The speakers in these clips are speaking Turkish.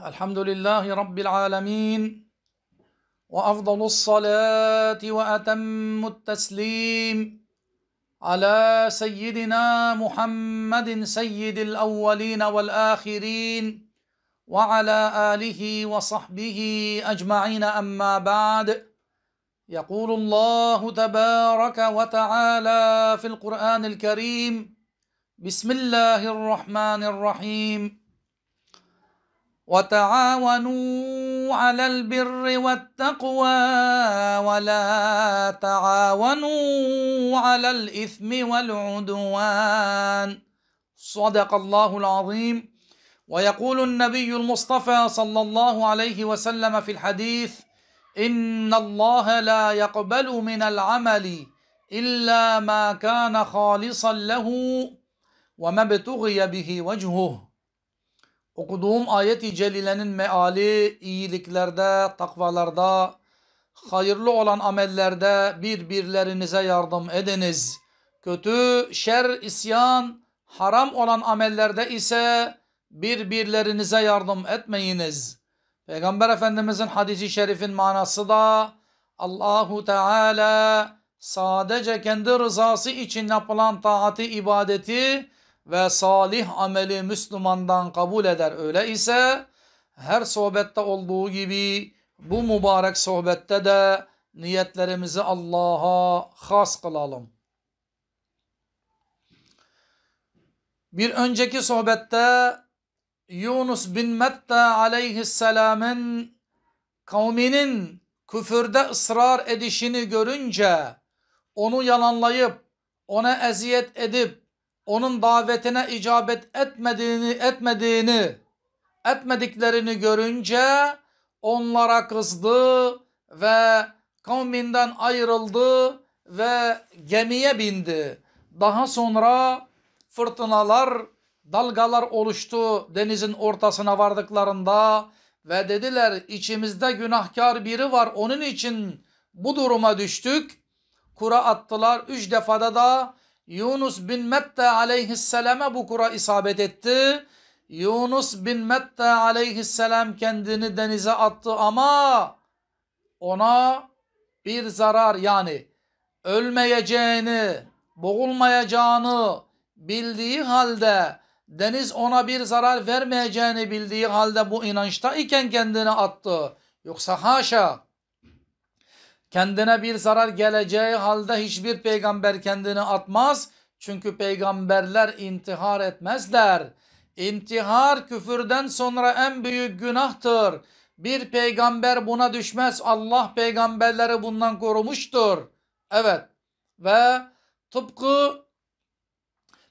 الحمد لله رب العالمين وأفضل الصلاة وأتم التسليم على سيدنا محمد سيد الأولين والآخرين وعلى آله وصحبه أجمعين أما بعد يقول الله تبارك وتعالى في القرآن الكريم بسم الله الرحمن الرحيم وتعاونوا على البر والتقوى ولا تعاونوا على الإثم والعدوان صدق الله العظيم ويقول النبي المصطفى صلى الله عليه وسلم في الحديث إن الله لا يقبل من العمل إلا ما كان خالصا له وما ابتغي به وجهه Okuduğum ayet-i celilenin meali iyiliklerde, takvalarda, hayırlı olan amellerde birbirlerinize yardım ediniz. Kötü, şer, isyan, haram olan amellerde ise birbirlerinize yardım etmeyiniz. Peygamber Efendimizin hadisi şerifin manası da Allahu Teala sadece kendi rızası için yapılan taati ibadeti ve salih ameli Müslümandan kabul eder. Öyle ise her sohbette olduğu gibi bu mübarek sohbette de niyetlerimizi Allah'a has kılalım. Bir önceki sohbette Yunus bin Metta aleyhisselamın kavminin küfürde ısrar edişini görünce onu yalanlayıp ona eziyet edip onun davetine icabet etmediğini etmediğini etmediklerini görünce onlara kızdı ve kavminden ayrıldı ve gemiye bindi. Daha sonra fırtınalar, dalgalar oluştu denizin ortasına vardıklarında ve dediler içimizde günahkar biri var onun için bu duruma düştük. Kura attılar üç defada da Yunus bin Metta aleyhisselama bu kura isabet etti. Yunus bin Metta aleyhisselam kendini denize attı ama ona bir zarar yani ölmeyeceğini, boğulmayacağını bildiği halde deniz ona bir zarar vermeyeceğini bildiği halde bu inançta iken kendini attı. Yoksa haşa Kendine bir zarar geleceği halde hiçbir peygamber kendini atmaz. Çünkü peygamberler intihar etmezler. İntihar küfürden sonra en büyük günahtır. Bir peygamber buna düşmez. Allah peygamberleri bundan korumuştur. Evet ve tıpkı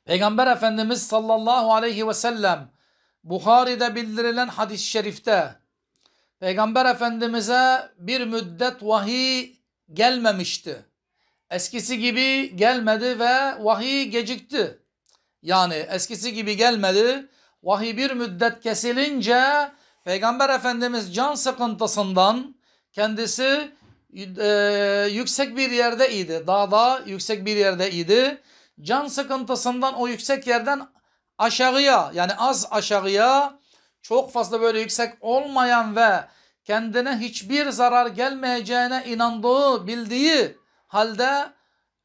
Peygamber Efendimiz sallallahu aleyhi ve sellem Buhari'de bildirilen hadis-i şerifte Peygamber Efendimiz'e bir müddet vahiy gelmemişti. Eskisi gibi gelmedi ve vahiy gecikti. Yani eskisi gibi gelmedi. Vahiy bir müddet kesilince Peygamber Efendimiz can sıkıntısından kendisi e, yüksek bir yerde idi. Dağda yüksek bir yerde idi. Can sıkıntısından o yüksek yerden aşağıya yani az aşağıya çok fazla böyle yüksek olmayan ve kendine hiçbir zarar gelmeyeceğine inandığı, bildiği halde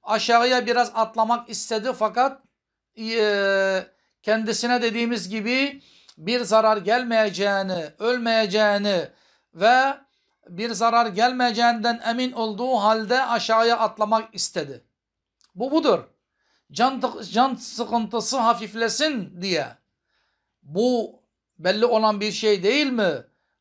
aşağıya biraz atlamak istedi fakat e, kendisine dediğimiz gibi bir zarar gelmeyeceğini, ölmeyeceğini ve bir zarar gelmeyeceğinden emin olduğu halde aşağıya atlamak istedi. Bu budur. Can, can sıkıntısı hafiflesin diye. Bu belli olan bir şey değil mi?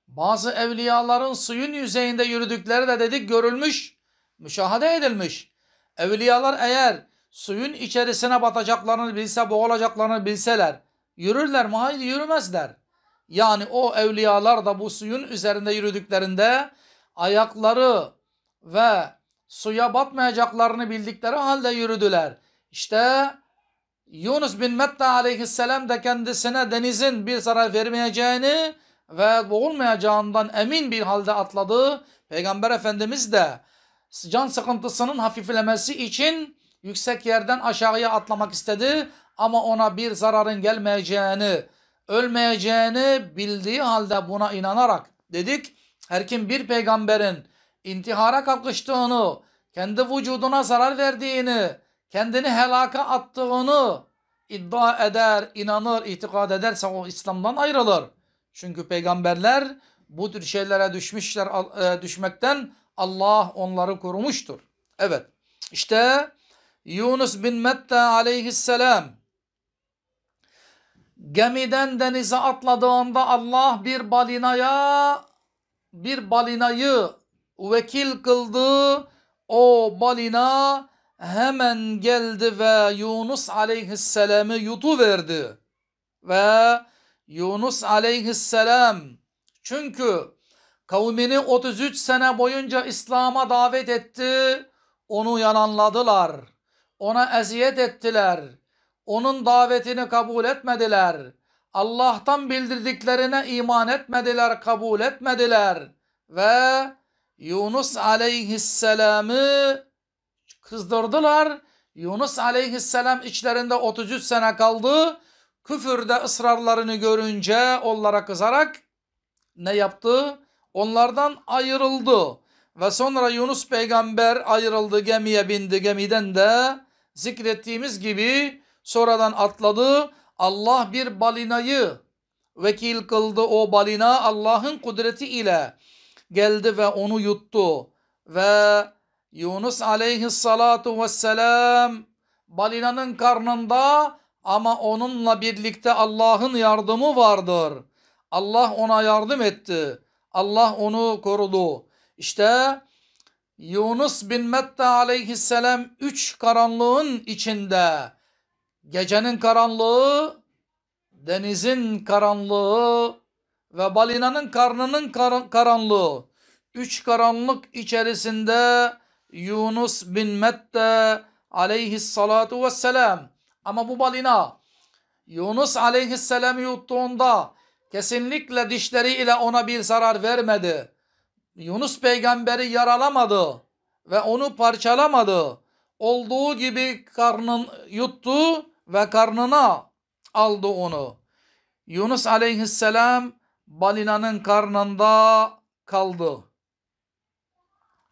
Bazı evliyaların suyun yüzeyinde yürüdükleri de dedik görülmüş, müşahede edilmiş. Evliyalar eğer suyun içerisine batacaklarını bilse, boğulacaklarını bilseler yürürler mi? Hayır yürümezler. Yani o evliyalar da bu suyun üzerinde yürüdüklerinde ayakları ve suya batmayacaklarını bildikleri halde yürüdüler. İşte Yunus bin Metta aleyhisselam da kendisine denizin bir zarar vermeyeceğini ve boğulmayacağından emin bir halde atladı. Peygamber Efendimiz de can sıkıntısının hafiflemesi için yüksek yerden aşağıya atlamak istedi ama ona bir zararın gelmeyeceğini, ölmeyeceğini bildiği halde buna inanarak dedik. Her kim bir peygamberin intihara kalkıştığını, kendi vücuduna zarar verdiğini, kendini helaka attığını iddia eder, inanır, itikad ederse o İslam'dan ayrılır. Çünkü peygamberler bu tür şeylere düşmüşler e, düşmekten Allah onları korumuştur. Evet. işte Yunus bin Metta aleyhisselam gemiden denize atladığında Allah bir balinaya bir balinayı vekil kıldı. O balina hemen geldi ve Yunus aleyhisselamı yutuverdi. Ve Yunus aleyhisselam çünkü kavmini 33 sene boyunca İslam'a davet etti. Onu yalanladılar. Ona eziyet ettiler. Onun davetini kabul etmediler. Allah'tan bildirdiklerine iman etmediler, kabul etmediler. Ve Yunus aleyhisselamı kızdırdılar. Yunus aleyhisselam içlerinde 33 sene kaldı. Küfürde ısrarlarını görünce onlara kızarak ne yaptı? Onlardan ayrıldı. Ve sonra Yunus peygamber ayrıldı gemiye bindi gemiden de zikrettiğimiz gibi sonradan atladı. Allah bir balinayı vekil kıldı o balina Allah'ın kudreti ile geldi ve onu yuttu ve Yunus aleyhissalatu vesselam balinanın karnında ama onunla birlikte Allah'ın yardımı vardır. Allah ona yardım etti. Allah onu korudu. İşte Yunus bin Metta aleyhisselam üç karanlığın içinde gecenin karanlığı, denizin karanlığı ve balinanın karnının kar karanlığı. Üç karanlık içerisinde Yunus bin Mette aleyhissalatu vesselam. Ama bu balina Yunus aleyhisselamı yuttuğunda kesinlikle dişleri ile ona bir zarar vermedi. Yunus peygamberi yaralamadı ve onu parçalamadı. Olduğu gibi karnın yuttu ve karnına aldı onu. Yunus aleyhisselam balinanın karnında kaldı.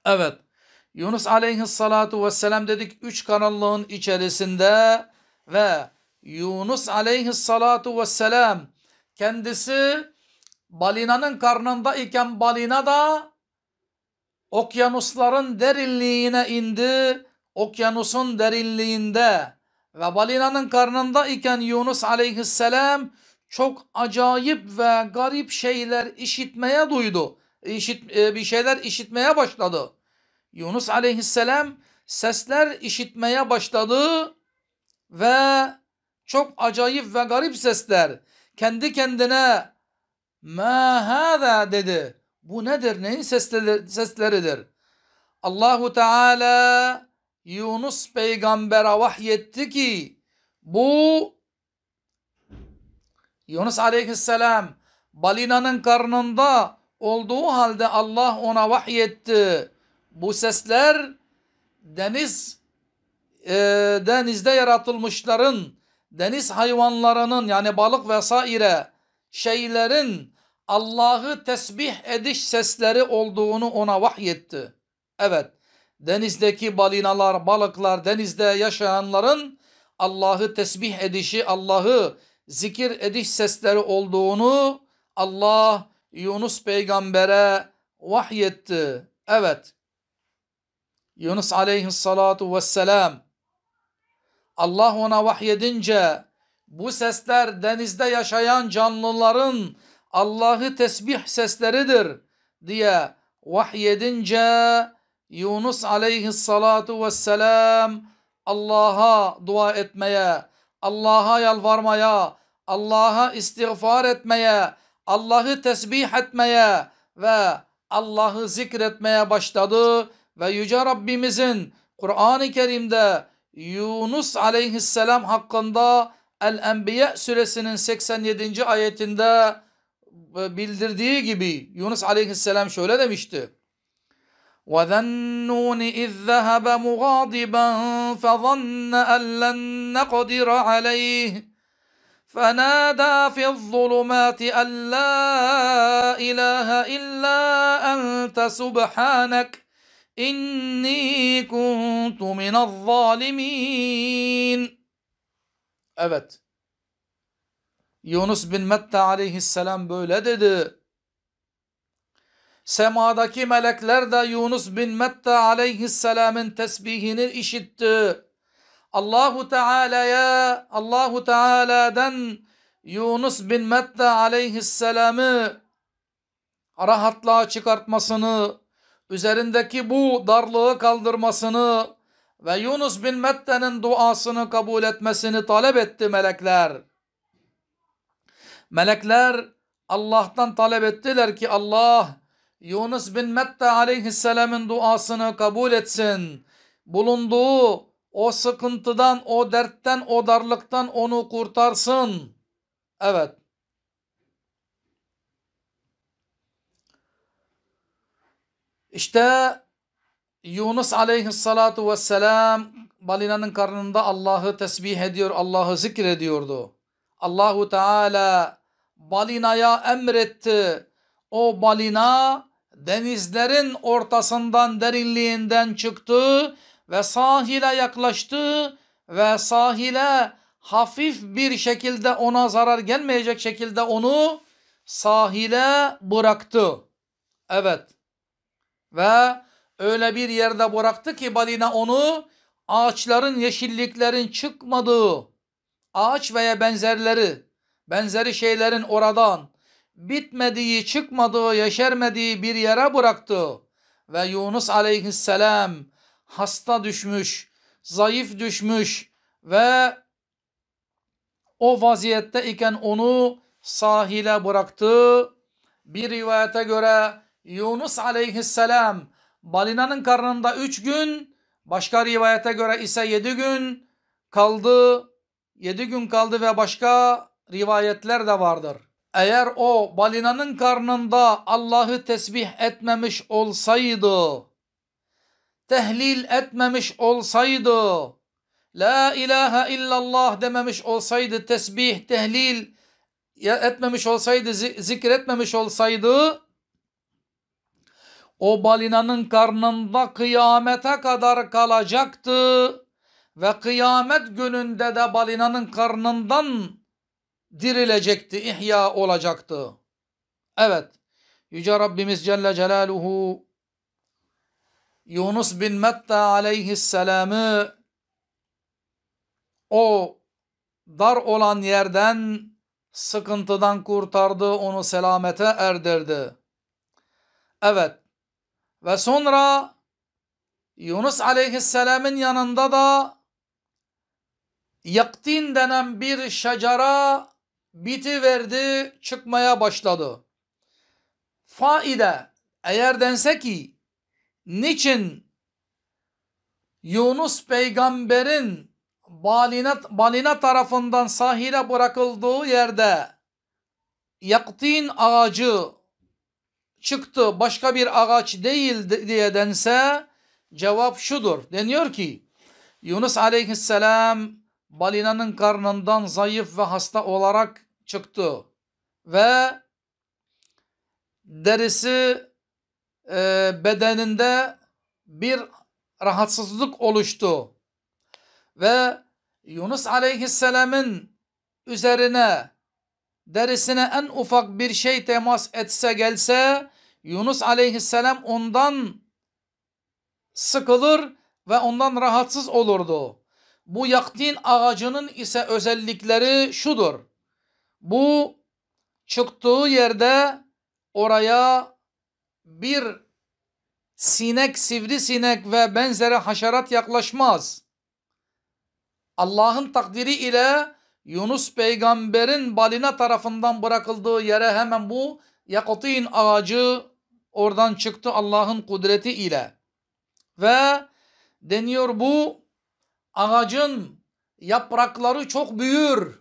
Evet. Yunus aleyhissalatu vesselam dedik üç kanallığın içerisinde ve Yunus aleyhissalatu vesselam kendisi balinanın karnında iken balina da okyanusların derinliğine indi. Okyanusun derinliğinde ve balinanın karnında iken Yunus aleyhisselam çok acayip ve garip şeyler işitmeye duydu. İşit, e, bir şeyler işitmeye başladı. Yunus aleyhisselam sesler işitmeye başladı ve çok acayip ve garip sesler kendi kendine ma hada dedi. Bu nedir? Neyin sesleri, sesleridir? Allahu Teala Yunus peygambere vahyetti ki bu Yunus aleyhisselam balinanın karnında olduğu halde Allah ona vahyetti. Bu sesler deniz e, denizde yaratılmışların, deniz hayvanlarının yani balık vesaire şeylerin Allah'ı tesbih ediş sesleri olduğunu ona vahyetti. Evet, denizdeki balinalar, balıklar, denizde yaşayanların Allah'ı tesbih edişi, Allah'ı zikir ediş sesleri olduğunu Allah Yunus peygambere vahyetti. Evet. Yunus aleyhissalatu vesselam Allah ona vahyedince bu sesler denizde yaşayan canlıların Allah'ı tesbih sesleridir diye vahyedince Yunus aleyhissalatu vesselam Allah'a dua etmeye, Allah'a yalvarmaya, Allah'a istiğfar etmeye, Allah'ı tesbih etmeye ve Allah'ı zikretmeye başladı ve Yüce Rabbimizin Kur'an-ı Kerim'de Yunus aleyhisselam hakkında El-Enbiya suresinin 87. ayetinde e, bildirdiği gibi Yunus aleyhisselam şöyle demişti. وَذَنُّونِ اِذْ ذَهَبَ مُغَاضِبًا فَظَنَّ أَنْ لَنْ نَقْدِرَ عَلَيْهِ فنادى في الظلمات أن لا إله إلا أنت سبحانك İnni kuntu minel zalimin. Evet. Yunus bin Mette aleyhisselam böyle dedi. Semadaki melekler de Yunus bin Mette aleyhisselamın tesbihini işitti. Allahu Teala'ya Allahu Teala'dan Yunus bin Mette aleyhisselamı rahatlığa çıkartmasını üzerindeki bu darlığı kaldırmasını ve Yunus bin Mette'nin duasını kabul etmesini talep etti melekler. Melekler Allah'tan talep ettiler ki Allah Yunus bin Mette aleyhisselamın duasını kabul etsin. Bulunduğu o sıkıntıdan, o dertten, o darlıktan onu kurtarsın. Evet. İşte Yunus aleyhissalatu vesselam balinanın karnında Allah'ı tesbih ediyor, Allah'ı zikrediyordu. Allahu Teala balinaya emretti. O balina denizlerin ortasından, derinliğinden çıktı ve sahile yaklaştı ve sahile hafif bir şekilde ona zarar gelmeyecek şekilde onu sahile bıraktı. Evet. Ve öyle bir yerde bıraktı ki balina onu ağaçların yeşilliklerin çıkmadığı ağaç veya benzerleri benzeri şeylerin oradan bitmediği çıkmadığı yeşermediği bir yere bıraktı. Ve Yunus aleyhisselam hasta düşmüş, zayıf düşmüş ve o vaziyette iken onu sahile bıraktı. Bir rivayete göre Yunus aleyhisselam balinanın karnında üç gün başka rivayete göre ise yedi gün kaldı. Yedi gün kaldı ve başka rivayetler de vardır. Eğer o balinanın karnında Allah'ı tesbih etmemiş olsaydı, tehlil etmemiş olsaydı, La ilahe illallah dememiş olsaydı, tesbih, tehlil etmemiş olsaydı, zikretmemiş olsaydı, o balinanın karnında kıyamete kadar kalacaktı. Ve kıyamet gününde de balinanın karnından dirilecekti, ihya olacaktı. Evet, Yüce Rabbimiz Celle Celaluhu Yunus bin Metta aleyhisselamı o dar olan yerden sıkıntıdan kurtardı, onu selamete erdirdi. Evet, ve sonra Yunus aleyhisselamın yanında da yaktin denen bir şacara biti verdi, çıkmaya başladı. Faide eğer dense ki niçin Yunus peygamberin balina, balina tarafından sahile bırakıldığı yerde yaktin ağacı çıktı başka bir ağaç değil diyedense cevap şudur. Deniyor ki Yunus aleyhisselam balinanın karnından zayıf ve hasta olarak çıktı. Ve derisi e, bedeninde bir rahatsızlık oluştu. Ve Yunus aleyhisselamın üzerine derisine en ufak bir şey temas etse gelse Yunus aleyhisselam ondan sıkılır ve ondan rahatsız olurdu. Bu yaktin ağacının ise özellikleri şudur. Bu çıktığı yerde oraya bir sinek, sivrisinek ve benzeri haşerat yaklaşmaz. Allah'ın takdiri ile Yunus peygamberin balina tarafından bırakıldığı yere hemen bu yakutin ağacı oradan çıktı Allah'ın kudreti ile. Ve deniyor bu ağacın yaprakları çok büyür.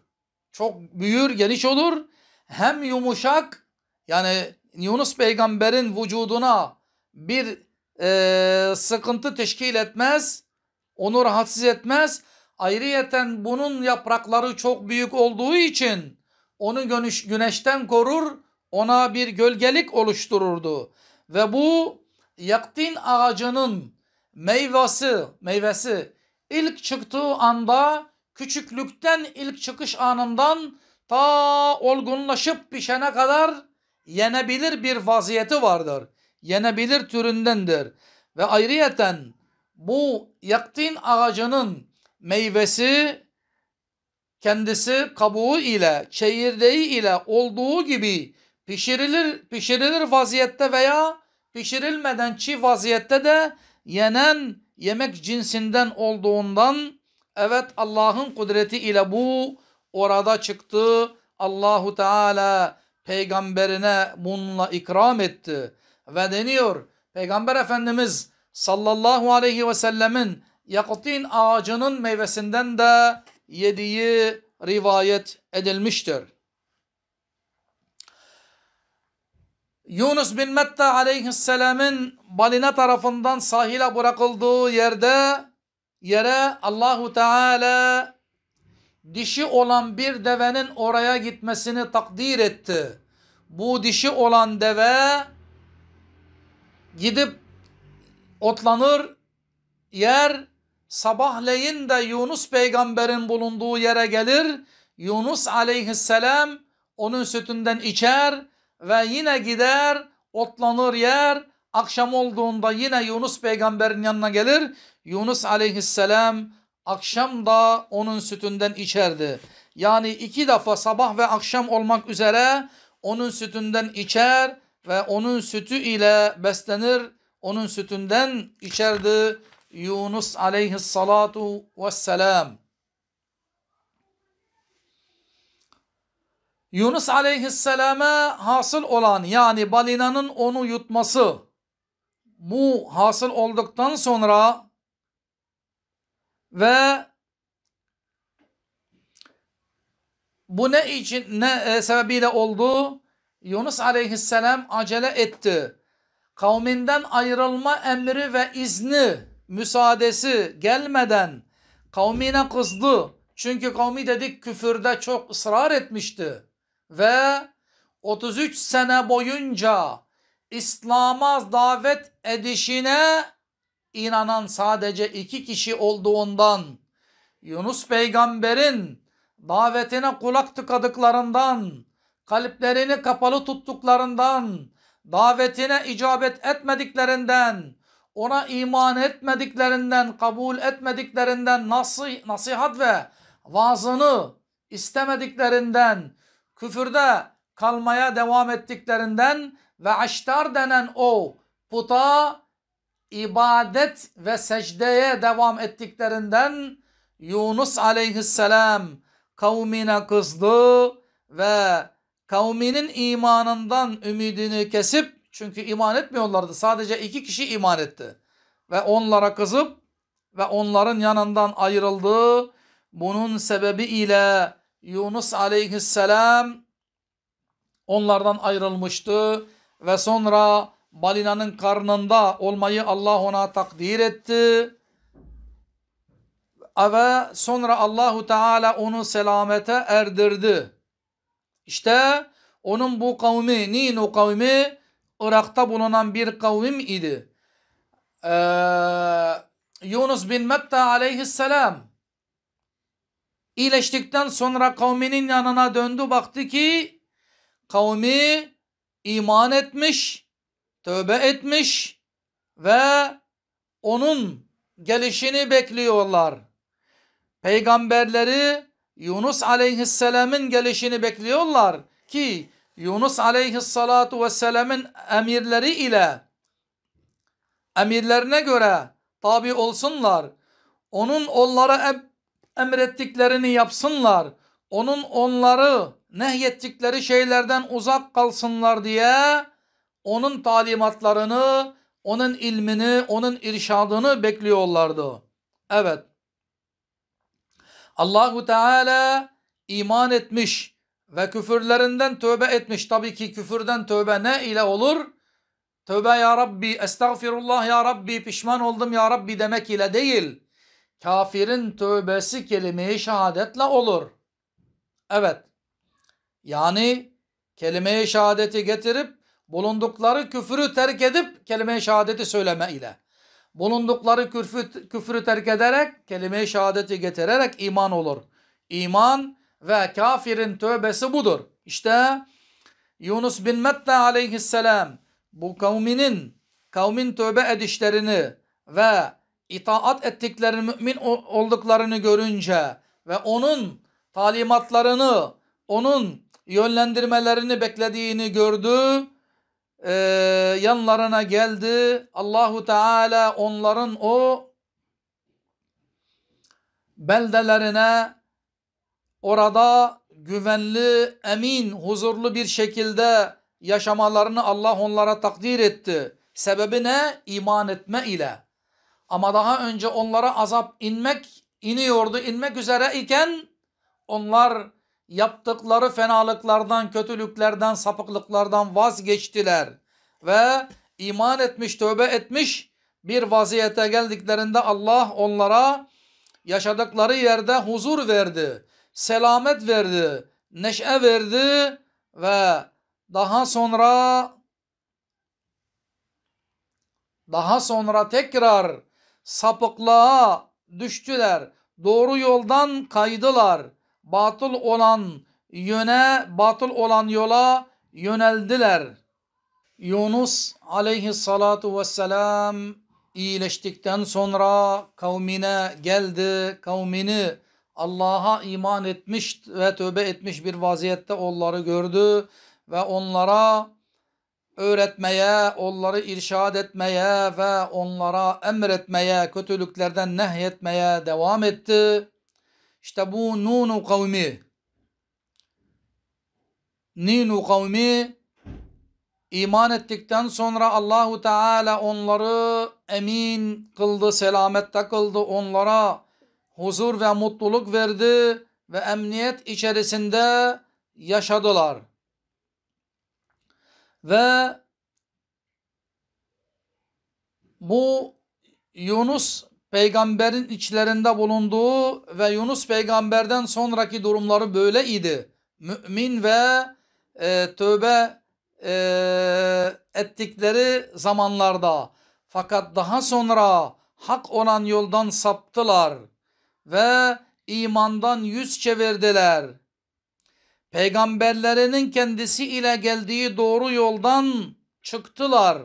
Çok büyür, geniş olur. Hem yumuşak yani Yunus peygamberin vücuduna bir e, sıkıntı teşkil etmez. Onu rahatsız etmez. Ayrıyeten bunun yaprakları çok büyük olduğu için onu güneşten korur, ona bir gölgelik oluştururdu. Ve bu yaktin ağacının meyvesi, meyvesi ilk çıktığı anda küçüklükten ilk çıkış anından ta olgunlaşıp pişene kadar yenebilir bir vaziyeti vardır. Yenebilir türündendir. Ve ayrıyeten bu yaktin ağacının meyvesi kendisi kabuğu ile çeyirdeği ile olduğu gibi pişirilir pişirilir vaziyette veya pişirilmeden çi vaziyette de yenen yemek cinsinden olduğundan evet Allah'ın kudreti ile bu orada çıktı. Allahu Teala peygamberine bununla ikram etti. Ve deniyor peygamber efendimiz sallallahu aleyhi ve sellemin yakutin ağacının meyvesinden de yediği rivayet edilmiştir. Yunus bin Metta aleyhisselamın balina tarafından sahile bırakıldığı yerde yere Allahu Teala dişi olan bir devenin oraya gitmesini takdir etti. Bu dişi olan deve gidip otlanır yer sabahleyin de Yunus peygamberin bulunduğu yere gelir. Yunus aleyhisselam onun sütünden içer ve yine gider otlanır yer. Akşam olduğunda yine Yunus peygamberin yanına gelir. Yunus aleyhisselam akşam da onun sütünden içerdi. Yani iki defa sabah ve akşam olmak üzere onun sütünden içer ve onun sütü ile beslenir. Onun sütünden içerdi Yunus aleyhissalatu vesselam. Yunus aleyhisselama hasıl olan yani balinanın onu yutması bu hasıl olduktan sonra ve bu ne için ne e, sebebiyle oldu? Yunus aleyhisselam acele etti. Kavminden ayrılma emri ve izni, müsaadesi gelmeden kavmine kızdı. Çünkü kavmi dedik küfürde çok ısrar etmişti ve 33 sene boyunca İslam'a davet edişine inanan sadece iki kişi olduğundan Yunus peygamberin davetine kulak tıkadıklarından kalplerini kapalı tuttuklarından davetine icabet etmediklerinden ona iman etmediklerinden kabul etmediklerinden nasi, nasihat ve vaazını istemediklerinden küfürde kalmaya devam ettiklerinden ve aştar denen o puta ibadet ve secdeye devam ettiklerinden Yunus aleyhisselam kavmine kızdı ve kavminin imanından ümidini kesip çünkü iman etmiyorlardı sadece iki kişi iman etti ve onlara kızıp ve onların yanından ayrıldı. Bunun sebebi ile Yunus aleyhisselam onlardan ayrılmıştı ve sonra balinanın karnında olmayı Allah ona takdir etti. Ve sonra Allahu Teala onu selamete erdirdi. İşte onun bu kavmi, Nino kavmi Irak'ta bulunan bir kavim idi. Ee, Yunus bin Metta aleyhisselam İyileştikten sonra kavminin yanına döndü baktı ki kavmi iman etmiş, tövbe etmiş ve onun gelişini bekliyorlar. Peygamberleri Yunus aleyhisselamın gelişini bekliyorlar ki Yunus aleyhissalatu vesselamın emirleri ile emirlerine göre tabi olsunlar. Onun onlara emrettiklerini yapsınlar. Onun onları nehyettikleri şeylerden uzak kalsınlar diye onun talimatlarını, onun ilmini, onun irşadını bekliyorlardı. Evet. Allahu Teala iman etmiş ve küfürlerinden tövbe etmiş. Tabii ki küfürden tövbe ne ile olur? Tövbe ya Rabbi, estağfirullah ya Rabbi, pişman oldum ya Rabbi demek ile değil kafirin tövbesi kelime-i şehadetle olur. Evet. Yani kelime-i şehadeti getirip bulundukları küfürü terk edip kelime-i şehadeti söyleme ile. Bulundukları küfrü, küfürü terk ederek kelime-i şehadeti getirerek iman olur. İman ve kafirin tövbesi budur. İşte Yunus bin Mette aleyhisselam bu kavminin kavmin tövbe edişlerini ve itaat ettiklerini, mümin olduklarını görünce ve onun talimatlarını, onun yönlendirmelerini beklediğini gördü. Ee, yanlarına geldi. Allahu Teala onların o beldelerine orada güvenli, emin, huzurlu bir şekilde yaşamalarını Allah onlara takdir etti. Sebebi ne? İman etme ile. Ama daha önce onlara azap inmek iniyordu, inmek üzere iken onlar yaptıkları fenalıklardan, kötülüklerden, sapıklıklardan vazgeçtiler. Ve iman etmiş, tövbe etmiş bir vaziyete geldiklerinde Allah onlara yaşadıkları yerde huzur verdi, selamet verdi, neşe verdi ve daha sonra daha sonra tekrar sapıklığa düştüler. Doğru yoldan kaydılar. Batıl olan yöne, batıl olan yola yöneldiler. Yunus aleyhissalatu vesselam iyileştikten sonra kavmine geldi. Kavmini Allah'a iman etmiş ve tövbe etmiş bir vaziyette onları gördü ve onlara öğretmeye, onları irşad etmeye ve onlara emretmeye, kötülüklerden nehyetmeye devam etti. İşte bu Nunu kavmi, Ninu kavmi iman ettikten sonra Allahu Teala onları emin kıldı, selamette kıldı. Onlara huzur ve mutluluk verdi ve emniyet içerisinde yaşadılar. Ve bu Yunus peygamberin içlerinde bulunduğu ve Yunus peygamberden sonraki durumları böyle idi. Mümin ve e, tövbe e, ettikleri zamanlarda fakat daha sonra hak olan yoldan saptılar ve imandan yüz çevirdiler peygamberlerinin kendisi ile geldiği doğru yoldan çıktılar.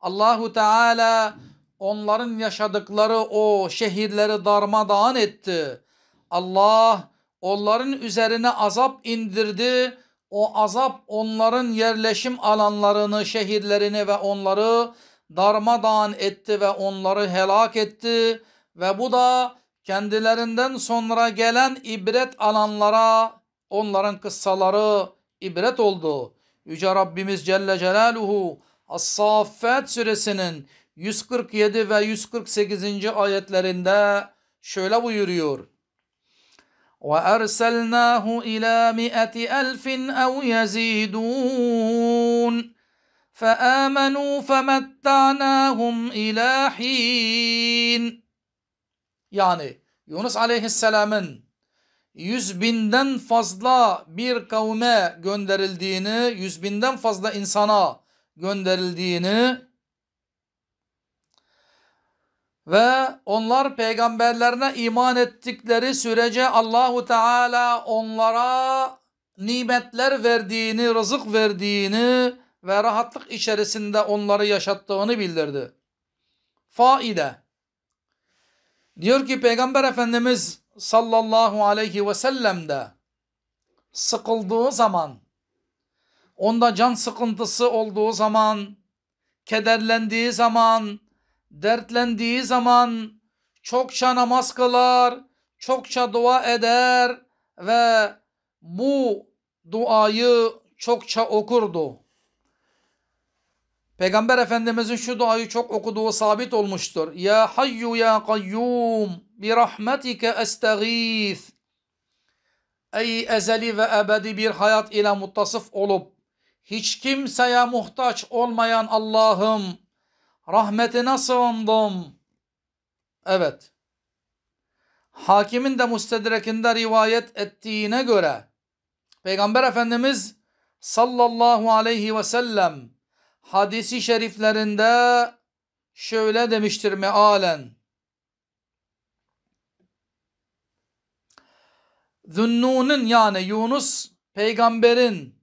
Allahu Teala onların yaşadıkları o şehirleri darmadağın etti. Allah onların üzerine azap indirdi. O azap onların yerleşim alanlarını, şehirlerini ve onları darmadağın etti ve onları helak etti. Ve bu da kendilerinden sonra gelen ibret alanlara Onların kıssaları ibret oldu. Yüce Rabbimiz Celle Celaluhu As-Saffat suresinin 147 ve 148. ayetlerinde şöyle buyuruyor. وَاَرْسَلْنَاهُ اِلَى مِئَةِ أَلْفٍ اَوْ يَزِيدُونَ فَآمَنُوا فَمَتَّعْنَاهُمْ اِلَى حِينَ Yani Yunus Aleyhisselam'ın yüz binden fazla bir kavme gönderildiğini, yüz binden fazla insana gönderildiğini ve onlar peygamberlerine iman ettikleri sürece Allahu Teala onlara nimetler verdiğini, rızık verdiğini ve rahatlık içerisinde onları yaşattığını bildirdi. Faide. Diyor ki Peygamber Efendimiz sallallahu aleyhi ve sellem de sıkıldığı zaman, onda can sıkıntısı olduğu zaman, kederlendiği zaman, dertlendiği zaman çokça namaz kılar, çokça dua eder ve bu duayı çokça okurdu. Peygamber Efendimizin şu duayı çok okuduğu sabit olmuştur. Ya hayyu ya kayyum bi rahmetike estağif. Ey ezeli ve ebedi bir hayat ile muttasıf olup hiç kimseye muhtaç olmayan Allah'ım rahmetine sığındım. Evet. Hakimin de müstedrekinde rivayet ettiğine göre Peygamber Efendimiz sallallahu aleyhi ve sellem hadisi şeriflerinde şöyle demiştir mealen. Zünnun'un yani Yunus peygamberin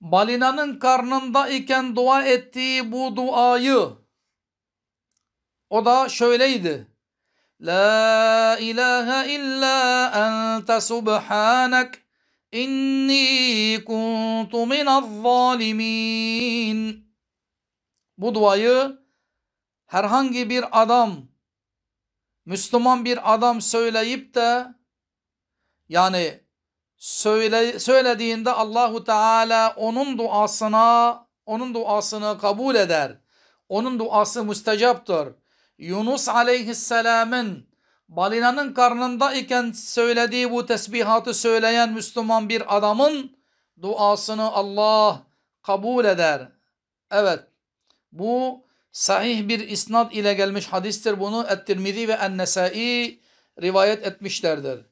balinanın karnında iken dua ettiği bu duayı o da şöyleydi. La ilahe illa ente subhanak İnni kuntu minel Bu duayı herhangi bir adam Müslüman bir adam söyleyip de yani söyle, söylediğinde Allahu Teala onun duasına onun duasını kabul eder. Onun duası müstecaptır. Yunus aleyhisselamın balinanın karnında iken söylediği bu tesbihatı söyleyen Müslüman bir adamın duasını Allah kabul eder. Evet bu sahih bir isnat ile gelmiş hadistir. Bunu Et-Tirmizi ve En-Nesai rivayet etmişlerdir.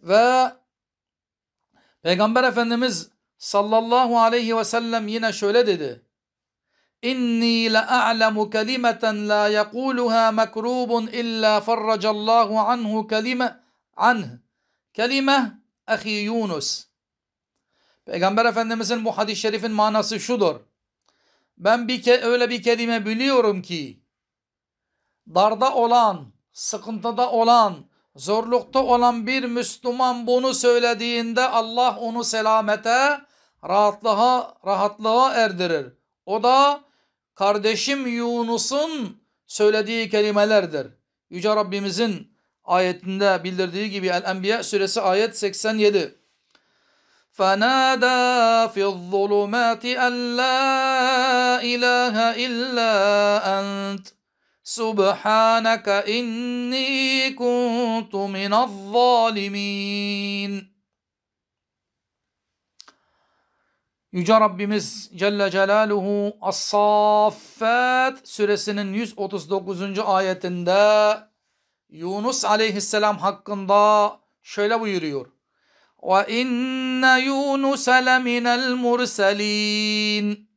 Ve Peygamber Efendimiz sallallahu aleyhi ve sellem yine şöyle dedi. İnni la a'lemu kelimeten la yekuluha mekrubun illa farracallahu anhu kelime anh. Kelime ahi Yunus. Peygamber Efendimizin bu hadis-i şerifin manası şudur. Ben bir ke öyle bir kelime biliyorum ki darda olan, sıkıntıda olan, zorlukta olan bir Müslüman bunu söylediğinde Allah onu selamete, rahatlığa, rahatlığa erdirir. O da kardeşim Yunus'un söylediği kelimelerdir. Yüce Rabbimizin ayetinde bildirdiği gibi El-Enbiya suresi ayet 87. فَنَادَى فِي الظُّلُمَاتِ أَنْ لَا إِلَٰهَ إِلَّا أَنْتَ سُبْحَانَكَ إِنِّي كُنْتُ مِنَ الظَّالِمِينَ Yüce Rabbimiz Celle Celaluhu As-Saffat suresinin 139. ayetinde Yunus aleyhisselam hakkında şöyle buyuruyor. Ve inne Yunus leminel murselin.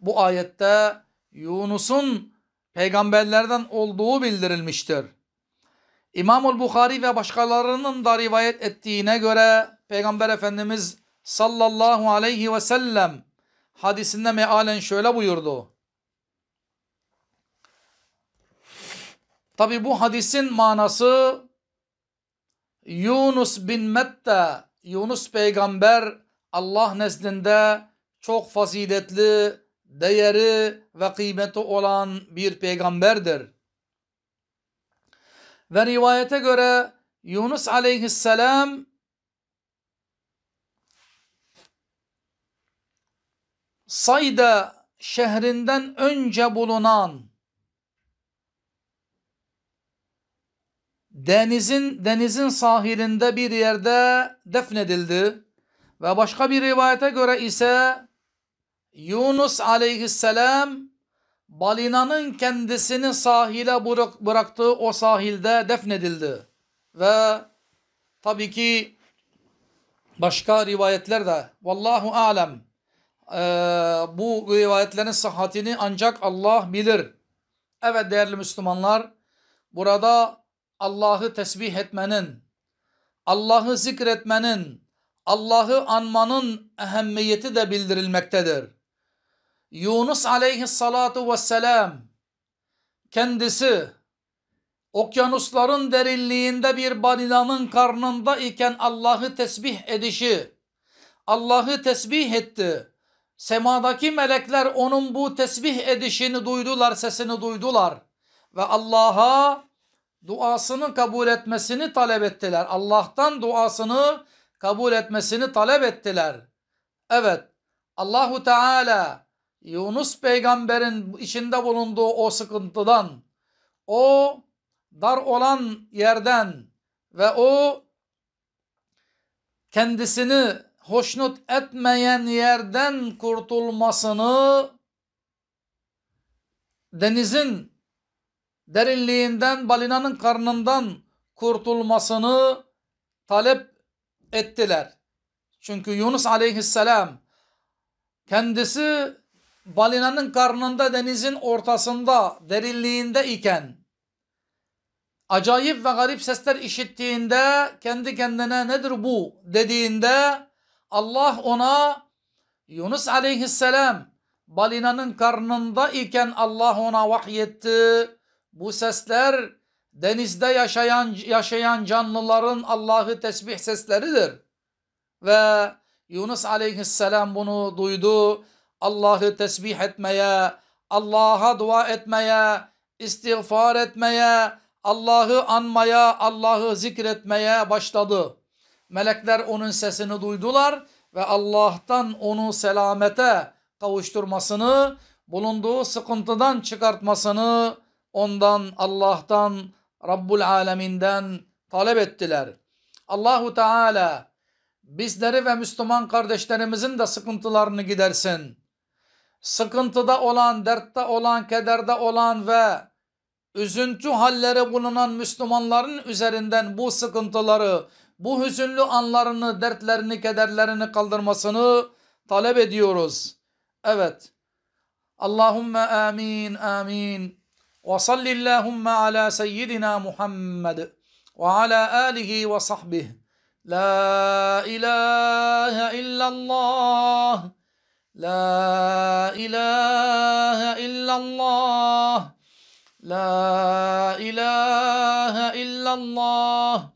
Bu ayette Yunus'un peygamberlerden olduğu bildirilmiştir. İmamul Bukhari ve başkalarının da rivayet ettiğine göre Peygamber Efendimiz sallallahu aleyhi ve sellem hadisinde mealen şöyle buyurdu. Tabi bu hadisin manası Yunus bin Mette, Yunus peygamber Allah nezdinde çok faziletli, değeri ve kıymeti olan bir peygamberdir. Ve rivayete göre Yunus aleyhisselam Sayda şehrinden önce bulunan denizin denizin sahilinde bir yerde defnedildi ve başka bir rivayete göre ise Yunus aleyhisselam balinanın kendisini sahile bıraktığı o sahilde defnedildi ve tabii ki başka rivayetler de vallahu alem ee, bu rivayetlerin sıhhatini ancak Allah bilir. Evet değerli Müslümanlar burada Allah'ı tesbih etmenin, Allah'ı zikretmenin, Allah'ı anmanın ehemmiyeti de bildirilmektedir. Yunus aleyhissalatu vesselam kendisi okyanusların derinliğinde bir balinanın karnında iken Allah'ı tesbih edişi, Allah'ı tesbih etti. Semadaki melekler onun bu tesbih edişini duydular, sesini duydular. Ve Allah'a duasını kabul etmesini talep ettiler. Allah'tan duasını kabul etmesini talep ettiler. Evet, Allahu Teala Yunus peygamberin içinde bulunduğu o sıkıntıdan, o dar olan yerden ve o kendisini hoşnut etmeyen yerden kurtulmasını denizin derinliğinden balinanın karnından kurtulmasını talep ettiler. Çünkü Yunus aleyhisselam kendisi balinanın karnında denizin ortasında derinliğinde iken acayip ve garip sesler işittiğinde kendi kendine nedir bu dediğinde Allah ona Yunus aleyhisselam balinanın karnında iken Allah ona vahyetti. Bu sesler denizde yaşayan yaşayan canlıların Allah'ı tesbih sesleridir. Ve Yunus aleyhisselam bunu duydu. Allah'ı tesbih etmeye, Allah'a dua etmeye, istiğfar etmeye, Allah'ı anmaya, Allah'ı zikretmeye başladı. Melekler onun sesini duydular ve Allah'tan onu selamete kavuşturmasını, bulunduğu sıkıntıdan çıkartmasını ondan Allah'tan Rabbul Aleminden talep ettiler. Allahu Teala bizleri ve Müslüman kardeşlerimizin de sıkıntılarını gidersin. Sıkıntıda olan, dertte olan, kederde olan ve üzüntü halleri bulunan Müslümanların üzerinden bu sıkıntıları bu hüzünlü anlarını, dertlerini, kederlerini kaldırmasını talep ediyoruz. Evet. Allahümme amin, amin. Ve sallillahumme ala seyyidina Muhammed ve ala alihi ve sahbihi. La ilahe illallah. La ilahe illallah. La ilahe illallah.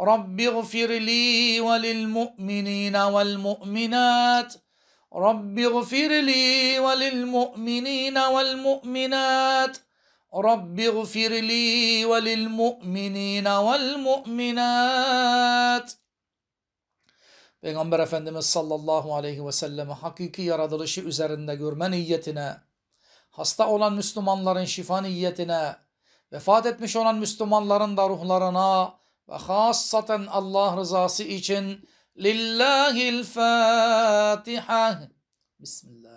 رب اغفر لي وللمؤمنين والمؤمنات رب اغفر لي وللمؤمنين والمؤمنات رب اغفر لي وللمؤمنين والمؤمنات Peygamber Efendimiz sallallahu aleyhi ve selleme hakiki yaratılışı üzerinde görme niyetine, hasta olan Müslümanların şifa niyetine, vefat etmiş olan Müslümanların da ruhlarına وخاصة الله رضاسي لله الفاتحة بسم الله